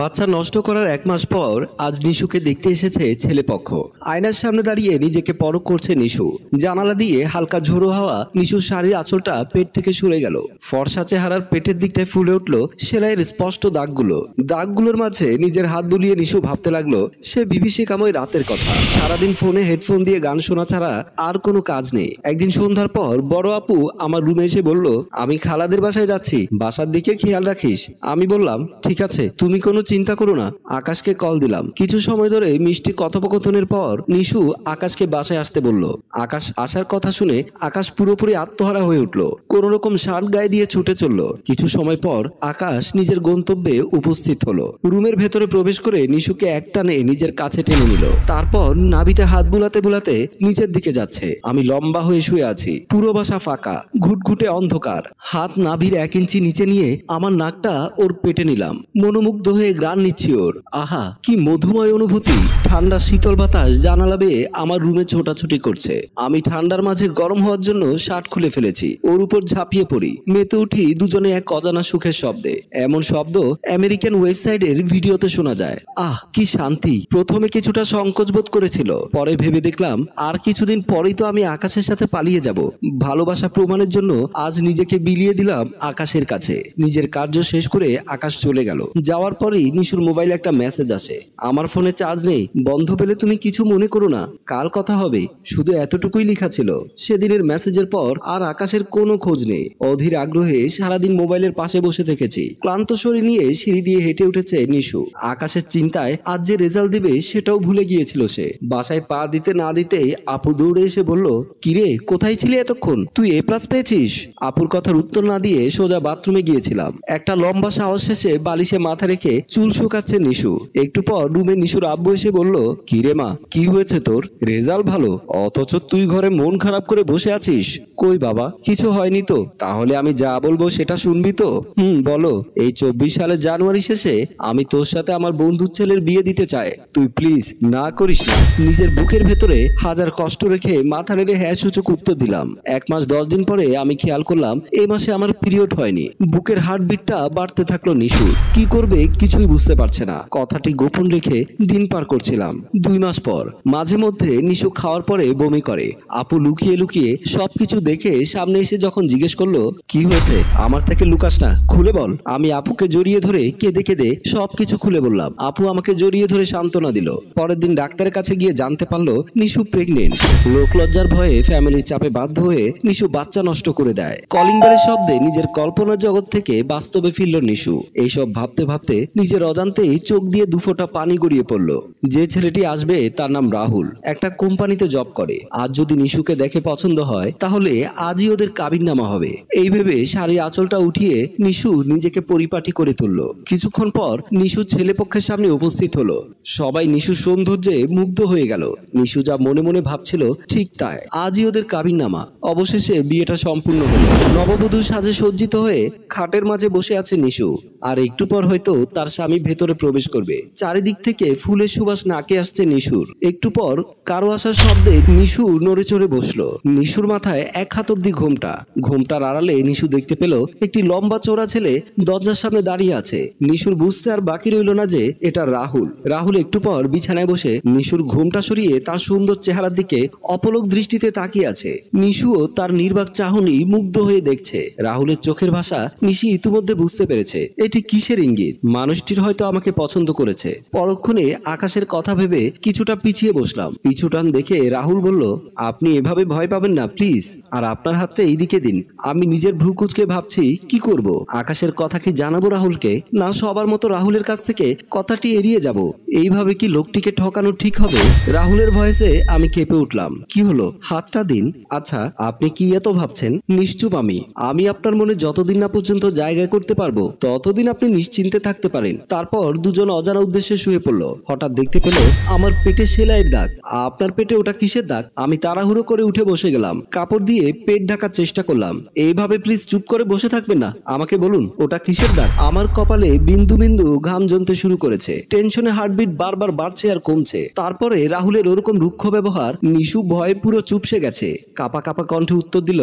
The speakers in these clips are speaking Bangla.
বাচ্চা নষ্ট করার এক মাস পর আজ নিশুকে দেখতে এসেছে ছেলেপক্ষ আয়নার সামনে দাঁড়িয়ে নিজেকে পর করছে নিশু জানালা দিয়ে হালকা ঝোড়ো হাওয়া নিশুর শাড়ির আঁচলটা পেট থেকে সরে গেল ফর্সা চেহারার পেটের দিকটায় ফুলে উঠল সেলাইয়ের স্পষ্ট দাগগুলো দাগগুলোর মাঝে নিজের হাত বুলিয়ে নিশু ভাবতে লাগলো সে বিভীষিকাময় রাতের কথা সারাদিন ফোনে হেডফোন দিয়ে গান শোনা ছাড়া আর কোনো কাজ নেই একদিন সন্ধ্যার পর বড় আপু আমার রুমে এসে বলল আমি খালাদের বাসায় যাচ্ছি বাসার দিকে খেয়াল রাখিস আমি বললাম ঠিক আছে তুমি কোন কোনো চিন্তা করো না আকাশকে কল দিলাম কিছু সময় ধরে মিষ্টি কথোপকথনের পর নিশু আকাশকে বাসায় আসতে বলল আকাশ আসার কথা শুনে আকাশ পুরোপুরি আত্মহারা হয়ে উঠল কোনো রকম শার্ট গায়ে দিয়ে ছুটে চলল কিছু সময় পর আকাশ নিজের গন্তব্যে উপস্থিত হলো রুমের ভেতরে প্রবেশ করে নিশুকে এক টানে নিজের কাছে টেনে নিল তারপর নাবিতে হাত বুলাতে বুলাতে নিচের দিকে যাচ্ছে আমি লম্বা হয়ে শুয়ে আছি পুরো বাসা ফাঁকা ঘুটঘুটে অন্ধকার হাত নাভির এক ইঞ্চি নিচে নিয়ে আমার নাকটা ওর পেটে নিলাম মনোমুগ্ধ হয়ে হয়ে গ্রান নিচ্ছি ওর আহা কি মধুময় অনুভূতি ঠান্ডা শীতল বাতাস জানালা বেয়ে আমার রুমে ছোটাছুটি করছে আমি ঠান্ডার মাঝে গরম হওয়ার জন্য শার্ট খুলে ফেলেছি ওর উপর ঝাঁপিয়ে পড়ি মেতে উঠি দুজনে এক অজানা সুখের শব্দে এমন শব্দ আমেরিকান ওয়েবসাইটের ভিডিওতে শোনা যায় আহ কি শান্তি প্রথমে কিছুটা সংকোচ বোধ করেছিল পরে ভেবে দেখলাম আর কিছুদিন পরেই তো আমি আকাশের সাথে পালিয়ে যাব ভালোবাসা প্রমাণের জন্য আজ নিজেকে বিলিয়ে দিলাম আকাশের কাছে নিজের কার্য শেষ করে আকাশ চলে গেল যাওয়ার পর পরই নিশুর মোবাইলে একটা মেসেজ আসে আমার ফোনে চার্জ নেই বন্ধ পেলে তুমি কিছু মনে করো না কাল কথা হবে শুধু এতটুকুই লেখা ছিল সেদিনের মেসেজের পর আর আকাশের কোনো খোঁজ নেই অধীর আগ্রহে সারাদিন মোবাইলের পাশে বসে থেকেছি ক্লান্ত শরীর নিয়ে সিঁড়ি দিয়ে হেঁটে উঠেছে নিশু আকাশের চিন্তায় আজ যে রেজাল্ট দেবে সেটাও ভুলে গিয়েছিল সে বাসায় পা দিতে না দিতেই আপু দৌড়ে এসে বলল কিরে কোথায় ছিলি এতক্ষণ তুই এ প্লাস পেয়েছিস আপুর কথার উত্তর না দিয়ে সোজা বাথরুমে গিয়েছিলাম একটা লম্বা সাহস শেষে বালিশে মাথা রেখে চুল শুকাচ্ছে নিশু একটু পর রুমে নিশুর আব্বু এসে বলল কি রে মা কি হয়েছে তোর রেজাল্ট ভালো অথচ তুই ঘরে মন খারাপ করে বসে আছিস কই বাবা কিছু হয়নি তো তাহলে আমি যা বলবো সেটা শুনবি তো হুম বলো এই চব্বিশ সালের জানুয়ারি শেষে আমি তোর সাথে আমার বন্ধুর ছেলের বিয়ে দিতে চাই তুই প্লিজ না করিস নিজের বুকের ভেতরে হাজার কষ্ট রেখে মাথা নেড়ে হ্যাঁ সূচক উত্তর দিলাম এক মাস দশ দিন পরে আমি খেয়াল করলাম এ মাসে আমার পিরিয়ড হয়নি বুকের হার্টবিটটা বাড়তে থাকলো নিশু কি করবে কিছু কিছুই বুঝতে পারছে না কথাটি গোপন রেখে দিন পার করছিলাম দুই মাস পর মাঝে মধ্যে নিশু খাওয়ার পরে বমি করে আপু লুকিয়ে লুকিয়ে সবকিছু দেখে সামনে এসে যখন জিজ্ঞেস করলো কি হয়েছে আমার থেকে লুকাস না খুলে বল আমি আপুকে জড়িয়ে ধরে কেঁদে কেঁদে সবকিছু খুলে বললাম আপু আমাকে জড়িয়ে ধরে সান্ত্বনা দিল পরের দিন ডাক্তারের কাছে গিয়ে জানতে পারলো নিশু প্রেগনেন্ট লোকলজ্জার ভয়ে ফ্যামিলির চাপে বাধ্য হয়ে নিশু বাচ্চা নষ্ট করে দেয় কলিং শব্দে নিজের কল্পনা জগৎ থেকে বাস্তবে ফিরল নিশু এইসব ভাবতে ভাবতে নিজের অজান্তেই চোখ দিয়ে দুফোটা পানি গড়িয়ে পড়ল যে ছেলেটি আসবে তার নাম রাহুল একটা কোম্পানিতে জব করে আজ যদি নিশুকে দেখে পছন্দ হয় তাহলে আজই ওদের কাবিন নামা হবে এই ভেবে শাড়ি আঁচলটা উঠিয়ে নিশু নিজেকে পরিপাটি করে তুলল কিছুক্ষণ পর নিশু ছেলে পক্ষের সামনে উপস্থিত হলো সবাই নিশু সৌন্দর্যে মুগ্ধ হয়ে গেল নিশু যা মনে মনে ভাবছিল ঠিক তাই আজই ওদের কাবিন নামা অবশেষে বিয়েটা সম্পূর্ণ হলো নববধূ সাজে সজ্জিত হয়ে খাটের মাঝে বসে আছে নিশু আর একটু পর হয়তো তার তার স্বামী ভেতরে প্রবেশ করবে চারিদিক থেকে ফুলের সুবাস নাকে আসছে নিশুর একটু পর কারো আসার শব্দে নিশু নড়ে চড়ে বসলো নিশুর মাথায় এক হাত অব্দি ঘোমটা ঘোমটার আড়ালে নিশু দেখতে পেল একটি লম্বা চোরা ছেলে দরজার সামনে দাঁড়িয়ে আছে নিশুর বুঝতে আর বাকি রইল না যে এটা রাহুল রাহুল একটু পর বিছানায় বসে নিশুর ঘোমটা সরিয়ে তার সুন্দর চেহারার দিকে অপলক দৃষ্টিতে তাকিয়ে আছে নিশুও তার নির্বাক চাহনি মুগ্ধ হয়ে দেখছে রাহুলের চোখের ভাষা নিশি ইতিমধ্যে বুঝতে পেরেছে এটি কিসের ইঙ্গিত মানুষ মানুষটির হয়তো আমাকে পছন্দ করেছে পরক্ষণে আকাশের কথা ভেবে কিছুটা পিছিয়ে বসলাম পিছুটান দেখে রাহুল বলল আপনি এভাবে ভয় পাবেন না প্লিজ আর আপনার হাতটা এইদিকে দিন আমি নিজের ভ্রুকুচকে ভাবছি কি করব আকাশের কথা কি জানাবো রাহুলকে না সবার মতো রাহুলের কাছ থেকে কথাটি এড়িয়ে যাব এইভাবে কি লোকটিকে ঠকানো ঠিক হবে রাহুলের ভয়েসে আমি কেঁপে উঠলাম কি হলো হাতটা দিন আচ্ছা আপনি কি এত ভাবছেন নিশ্চুপ আমি আমি আপনার মনে যতদিন না পর্যন্ত জায়গা করতে পারবো ততদিন আপনি নিশ্চিন্তে থাকতে পারেন করেন তারপর দুজন অজানা উদ্দেশ্যে শুয়ে পড়লো হঠাৎ দেখতে পেল আমার পেটে সেলাইয়ের দাগ আপনার পেটে ওটা কিসের দাগ আমি তাড়াহুড়ো করে উঠে বসে গেলাম কাপড় দিয়ে পেট ঢাকার চেষ্টা করলাম এইভাবে প্লিজ চুপ করে বসে থাকবেন না আমাকে বলুন ওটা কিসের দাগ আমার কপালে বিন্দু বিন্দু ঘাম জমতে শুরু করেছে টেনশনে হার্টবিট বারবার বাড়ছে আর কমছে তারপরে রাহুলের ওরকম রুক্ষ ব্যবহার নিশু ভয়ে পুরো চুপসে গেছে কাপা কাপা কণ্ঠে উত্তর দিল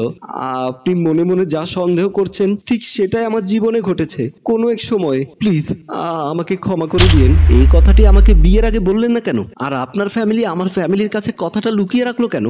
আপনি মনে মনে যা সন্দেহ করছেন ঠিক সেটাই আমার জীবনে ঘটেছে কোনো এক সময় প্লিজ আমাকে ক্ষমা করে দিয়েন এই কথাটি আমাকে বিয়ের আগে বললেন না কেন আর আপনার ফ্যামিলি আমার ফ্যামিলির কাছে কথাটা লুকিয়ে রাখলো কেন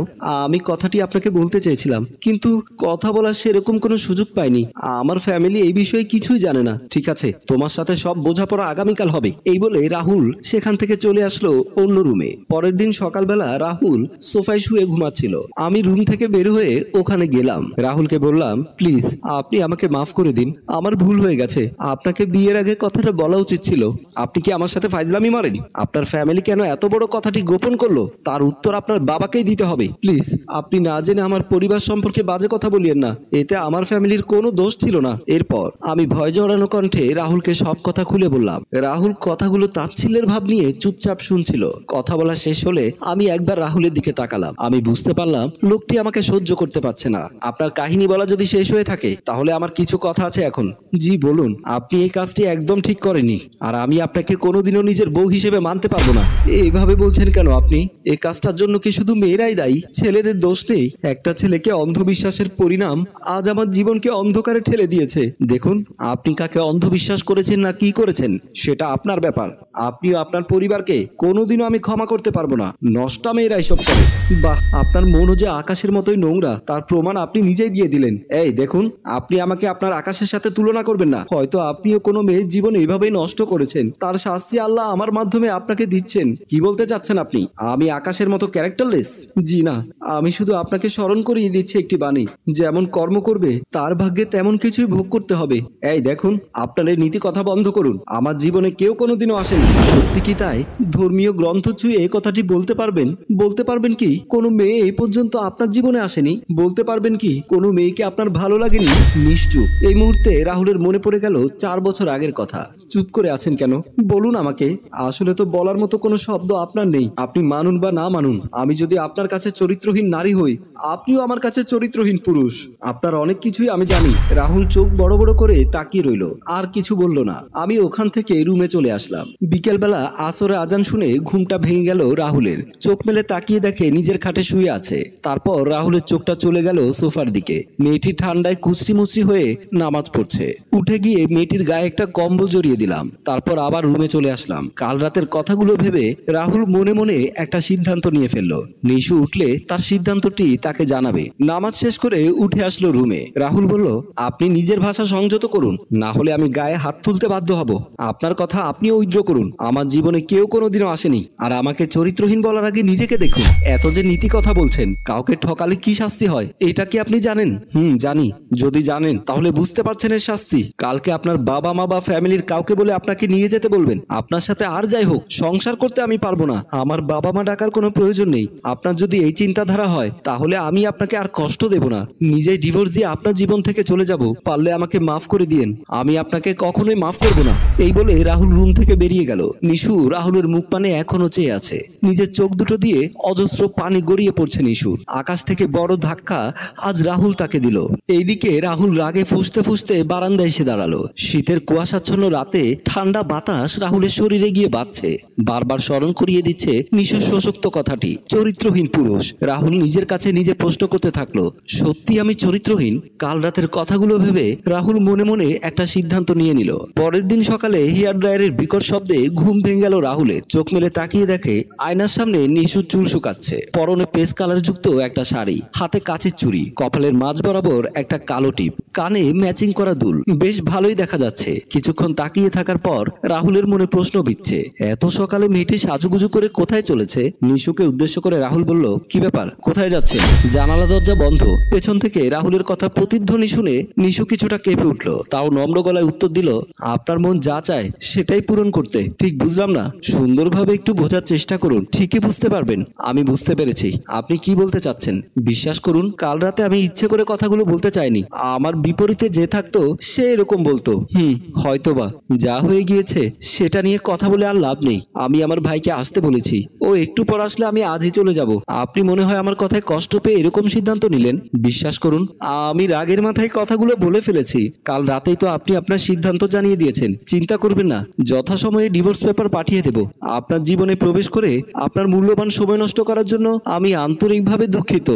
আমি কথাটি আপনাকে বলতে চেয়েছিলাম কিন্তু কথা বলার সেরকম কোনো সুযোগ পাইনি আমার ফ্যামিলি এই বিষয়ে কিছুই জানে না ঠিক আছে তোমার সাথে সব বোঝাপড়া আগামীকাল হবে এই বলে রাহুল সেখান থেকে চলে আসলো অন্য রুমে পরের দিন সকালবেলা রাহুল সোফায় শুয়ে ঘুমাচ্ছিল আমি রুম থেকে বের হয়ে ওখানে গেলাম রাহুলকে বললাম প্লিজ আপনি আমাকে মাফ করে দিন আমার ভুল হয়ে গেছে আপনাকে বিয়ের আগে কথাটা বলা বলা উচিত ছিল আপনি কি আমার সাথে ফাইজলামি মারেন আপনার ফ্যামিলি কেন এত বড় কথাটি গোপন করলো তার উত্তর আপনার বাবাকেই দিতে হবে প্লিজ আপনি না জেনে আমার পরিবার সম্পর্কে বাজে কথা বলিয়েন না এতে আমার ফ্যামিলির কোনো দোষ ছিল না এরপর আমি ভয় জড়ানো কণ্ঠে রাহুলকে সব কথা খুলে বললাম রাহুল কথাগুলো তাচ্ছিল্যের ভাব নিয়ে চুপচাপ শুনছিল কথা বলা শেষ হলে আমি একবার রাহুলের দিকে তাকালাম আমি বুঝতে পারলাম লোকটি আমাকে সহ্য করতে পারছে না আপনার কাহিনী বলা যদি শেষ হয়ে থাকে তাহলে আমার কিছু কথা আছে এখন জি বলুন আপনি এই কাজটি একদম ঠিক করেন করেনি আর আমি আপনাকে কোনোদিনও নিজের বউ হিসেবে মানতে পারবো না এইভাবে বলছেন কেন আপনি এই কাজটার জন্য কি শুধু মেয়েরাই দায়ী ছেলেদের দোষ নেই একটা ছেলেকে অন্ধবিশ্বাসের পরিণাম আজ আমার জীবনকে অন্ধকারে ঠেলে দিয়েছে দেখুন আপনি কাকে অন্ধবিশ্বাস করেছেন না কি করেছেন সেটা আপনার ব্যাপার আপনি আপনার পরিবারকে কোনোদিনও আমি ক্ষমা করতে পারবো না নষ্টা মেয়েরা এসব করে বাহ আপনার মনও যে আকাশের মতোই নোংরা তার প্রমাণ আপনি নিজেই দিয়ে দিলেন এই দেখুন আপনি আমাকে আপনার আকাশের সাথে তুলনা করবেন না হয়তো আপনিও কোনো মেয়ের জীবন এইভাবে নষ্ট করেছেন তার শাস্তি আল্লাহ আমার মাধ্যমে আপনাকে দিচ্ছেন কি বলতে চাচ্ছেন আপনি আমি আকাশের মতো ক্যারেক্টারলেস জি না আমি শুধু আপনাকে স্মরণ করিয়ে দিচ্ছি একটি বাণী যেমন কর্ম করবে তার ভাগ্যে তেমন কিছুই ভোগ করতে হবে এই দেখুন আপনার এই নীতি কথা বন্ধ করুন আমার জীবনে কেউ কোনোদিনও আসেনি সত্যি কি তাই ধর্মীয় গ্রন্থ ছুঁয়ে এই কথাটি বলতে পারবেন বলতে পারবেন কি কোনো মেয়ে এই পর্যন্ত আপনার জীবনে আসেনি বলতে পারবেন কি কোনো মেয়েকে আপনার ভালো লাগেনি নিশ্চুপ এই মুহূর্তে রাহুলের মনে পড়ে গেল চার বছর আগের কথা চুপ করে আছেন কেন বলুন আমাকে আসলে তো বলার মতো কোনো শব্দ আপনার নেই আপনি মানুন বা না মানুন আমি যদি আপনার কাছে চরিত্রহীন নারী হই আপনিও আমার কাছে চরিত্রহীন পুরুষ আপনার অনেক কিছুই আমি জানি রাহুল চোখ বড় বড় করে তাকিয়ে রইল আর কিছু বলল না আমি ওখান থেকে রুমে চলে আসলাম বিকেলবেলা আসরে আজান শুনে ঘুমটা ভেঙে গেল রাহুলের চোখ মেলে তাকিয়ে দেখে নিজের খাটে শুয়ে আছে তারপর রাহুলের চোখটা চলে গেল সোফার দিকে মেয়েটি ঠান্ডায় কুচরি মুচরি হয়ে নামাজ পড়ছে উঠে গিয়ে মেয়েটির গায়ে একটা কম্বল জড়িয়ে দিলাম তারপর আবার রুমে চলে আসলাম কাল রাতের কথাগুলো ভেবে রাহুল মনে মনে একটা সিদ্ধান্ত নিয়ে ফেলল নিশু উঠলে তার সিদ্ধান্তটি তাকে জানাবে নামাজ শেষ করে উঠে আসলো রুমে রাহুল বলল আপনি নিজের ভাষা সংযত করুন না হলে আমি গায়ে হাত তুলতে বাধ্য হব আপনার কথা আপনিও উইদ্র করুন আমার জীবনে কেউ কোনোদিনও আসেনি আর আমাকে চরিত্রহীন বলার আগে নিজেকে দেখুন এত যে নীতি কথা বলছেন কাউকে ঠকালে কি শাস্তি হয় এটা কি আপনি জানেন হুম জানি যদি জানেন তাহলে বুঝতে পারছেন এর শাস্তি কালকে আপনার বাবা মা বা ফ্যামিলির কাউকে কাউকে বলে আপনাকে নিয়ে যেতে বলবেন আপনার সাথে আর যাই হোক সংসার করতে আমি পারবো না আমার বাবা মা ডাকার কোনো প্রয়োজন নেই আপনার যদি এই চিন্তাধারা হয় তাহলে আমি আপনাকে আর কষ্ট দেব না নিজেই ডিভোর্স দিয়ে আপনার জীবন থেকে চলে যাব পারলে আমাকে মাফ করে দিয়েন আমি আপনাকে কখনোই মাফ করব না এই বলে রাহুল রুম থেকে বেরিয়ে গেল নিশু রাহুলের মুখ পানে এখনো চেয়ে আছে নিজের চোখ দুটো দিয়ে অজস্র পানি গড়িয়ে পড়ছে নিশুর আকাশ থেকে বড় ধাক্কা আজ রাহুল তাকে দিল এইদিকে রাহুল রাগে ফুসতে ফুসতে বারান্দায় এসে দাঁড়ালো শীতের কুয়াশাচ্ছন্ন রাতে সাথে ঠান্ডা বাতাস রাহুলের শরীরে গিয়ে বাঁধছে বারবার স্মরণ করিয়ে দিচ্ছে নিশুর সশক্ত কথাটি চরিত্রহীন পুরুষ রাহুল নিজের কাছে নিজে প্রশ্ন করতে থাকলো সত্যি আমি চরিত্রহীন কাল রাতের কথাগুলো ভেবে রাহুল মনে মনে একটা সিদ্ধান্ত নিয়ে নিল পরের দিন সকালে হেয়ার ড্রায়ারের বিকট শব্দে ঘুম ভেঙে গেল রাহুলের চোখ মেলে তাকিয়ে দেখে আয়নার সামনে নিশু চুল শুকাচ্ছে পরনে পেস কালার যুক্ত একটা শাড়ি হাতে কাছের চুরি কপালের মাঝ বরাবর একটা কালো টিপ কানে ম্যাচিং করা দুল বেশ ভালোই দেখা যাচ্ছে কিছুক্ষণ তাকিয়ে থাকার পর রাহুলের মনে প্রশ্ন বিচ্ছে এত সকালে মেয়েটি সাজুগুজু করে কোথায় চলেছে নিশুকে উদ্দেশ্য করে রাহুল বলল কি ব্যাপার কোথায় যাচ্ছে জানালা দরজা বন্ধ পেছন থেকে রাহুলের কথা প্রতিধ্বনি শুনে নিশু কিছুটা কেঁপে উঠল তাও নম্র গলায় উত্তর দিল আপনার মন যা চায় সেটাই পূরণ করতে ঠিক বুঝলাম না সুন্দরভাবে একটু বোঝার চেষ্টা করুন ঠিকই বুঝতে পারবেন আমি বুঝতে পেরেছি আপনি কি বলতে চাচ্ছেন বিশ্বাস করুন কাল রাতে আমি ইচ্ছে করে কথাগুলো বলতে চাইনি আমার বিপরীতে যে থাকতো সে এরকম বলতো হুম হয়তোবা যা হয়ে গিয়েছে সেটা নিয়ে কথা বলে আর লাভ নেই আমি আমার ভাইকে আসতে বলেছি ও একটু পর আসলে আমি আজই চলে যাব আপনি মনে হয় আমার কথায় কষ্ট পেয়ে এরকম সিদ্ধান্ত নিলেন বিশ্বাস করুন আমি রাগের মাথায় কথাগুলো বলে ফেলেছি কাল রাতেই তো আপনি আপনার সিদ্ধান্ত জানিয়ে দিয়েছেন চিন্তা করবেন না যথাসময়ে ডিভোর্স পেপার পাঠিয়ে দেব আপনার জীবনে প্রবেশ করে আপনার মূল্যবান সময় নষ্ট করার জন্য আমি আন্তরিকভাবে দুঃখিত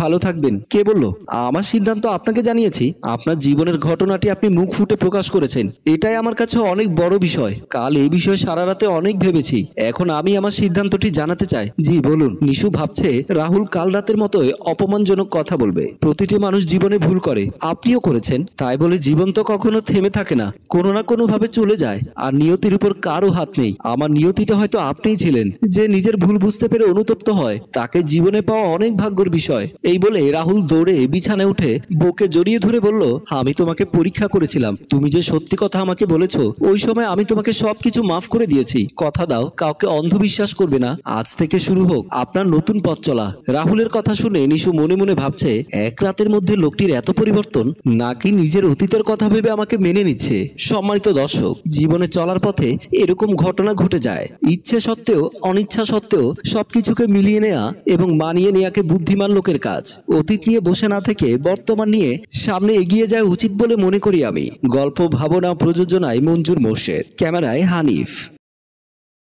ভালো থাকবেন কে বলল আমার সিদ্ধান্ত আপনাকে জানিয়েছি আপনার জীবনের ঘটনাটি আপনি মুখ ফুটে প্রকাশ করেছেন এটাই আমার কাছে অনেক বড় বিষয় কাল এই বিষয়ে সারা রাতে অনেক ভেবেছি এখন আমি আমার সিদ্ধান্তটি জানাতে চাই জি বলুন নিশু ভাবছে রাহুল কাল রাতের মতো অপমানজনক কথা বলবে প্রতিটি মানুষ জীবনে ভুল করে আপনিও করেছেন তাই বলে জীবন তো কখনো থেমে থাকে না কোনো না কোনোভাবে চলে যায় আর নিয়তির উপর কারো হাত নেই আমার নিয়তিতে হয়তো আপনিই ছিলেন যে নিজের ভুল বুঝতে পেরে অনুতপ্ত হয় তাকে জীবনে পাওয়া অনেক ভাগ্যর বিষয় এই বলে রাহুল দৌড়ে বিছানায় উঠে বউকে জড়িয়ে ধরে বলল আমি তোমাকে পরীক্ষা করেছিলাম তুমি যে সত্যি কথা আমাকে বলেছো ওই সময় আমি তোমাকে সব কিছু মাফ করে দিয়েছি কথা দাও কাউকে অন্ধবিশ্বাস করবে না আজ থেকে শুরু হোক আপনার নতুন পথ চলা রাহুলের কথা শুনে নিশু মনে মনে ভাবছে এক রাতের মধ্যে লোকটির এত পরিবর্তন নাকি নিজের অতীতের কথা ভেবে আমাকে মেনে নিচ্ছে সম্মানিত দর্শক জীবনে চলার পথে এরকম ঘটনা ঘটে যায় ইচ্ছে সত্ত্বেও অনিচ্ছা সত্ত্বেও সবকিছুকে মিলিয়ে নেয়া এবং মানিয়ে নেয়াকে বুদ্ধিমান লোকের কাজ অতীত নিয়ে বসে না থেকে বর্তমান নিয়ে সামনে এগিয়ে যাওয়া উচিত বলে মনে করি আমি গল্প ভাবনা প্রযোজনায় মঞ্জুর মোর্শেদ ক্যামেরায় হানিফ